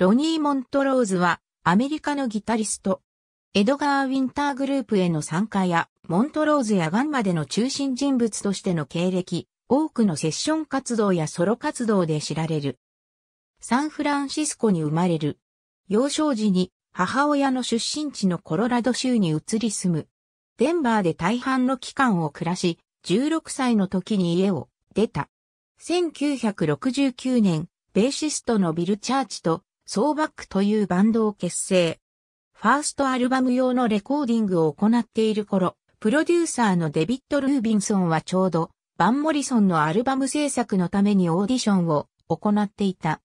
ロニー・モントローズはアメリカのギタリスト。エドガー・ウィンターグループへの参加や、モントローズやガンまでの中心人物としての経歴、多くのセッション活動やソロ活動で知られる。サンフランシスコに生まれる。幼少時に母親の出身地のコロラド州に移り住む。デンバーで大半の期間を暮らし、16歳の時に家を出た。1969年、ベーシストのビル・チャーチとソーバックというバンドを結成。ファーストアルバム用のレコーディングを行っている頃、プロデューサーのデビッド・ルービンソンはちょうど、バン・モリソンのアルバム制作のためにオーディションを行っていた。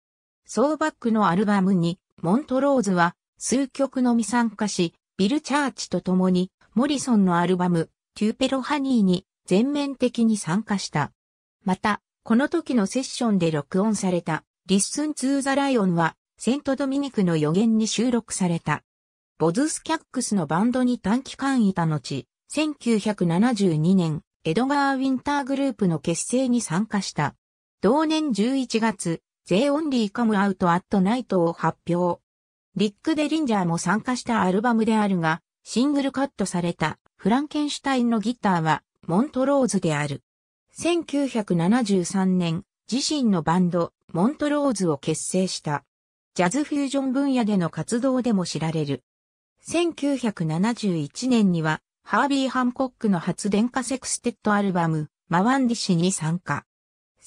ソーバックのアルバムに、モントローズは数曲のみ参加し、ビル・チャーチと共に、モリソンのアルバム、テューペロ・ハニーに全面的に参加した。また、この時のセッションで録音された、リッスン・ツー・ザ・ライオンは、セントドミニクの予言に収録された。ボズスキャックスのバンドに短期間いた後、1972年、エドガー・ウィンターグループの結成に参加した。同年11月、ゼオンリーカムアウトアットナイトを発表。リック・デリンジャーも参加したアルバムであるが、シングルカットされたフランケンシュタインのギターはモントローズである。1973年、自身のバンド、モントローズを結成した。ジャズフュージョン分野での活動でも知られる。1971年には、ハービー・ハンコックの発電化セクステッドアルバム、マワンディシに参加。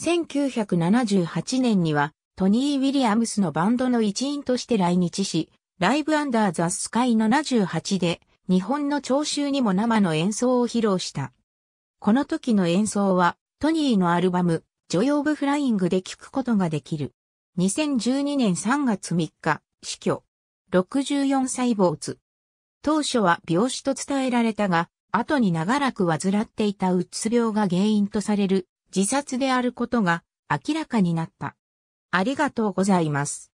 1978年には、トニー・ウィリアムスのバンドの一員として来日し、ライブ・アンダー・ザ・スカイ78で、日本の聴衆にも生の演奏を披露した。この時の演奏は、トニーのアルバム、ジョイ・オブ・フライングで聴くことができる。2012年3月3日、死去。64歳没。当初は病死と伝えられたが、後に長らく患っていたうつ病が原因とされる自殺であることが明らかになった。ありがとうございます。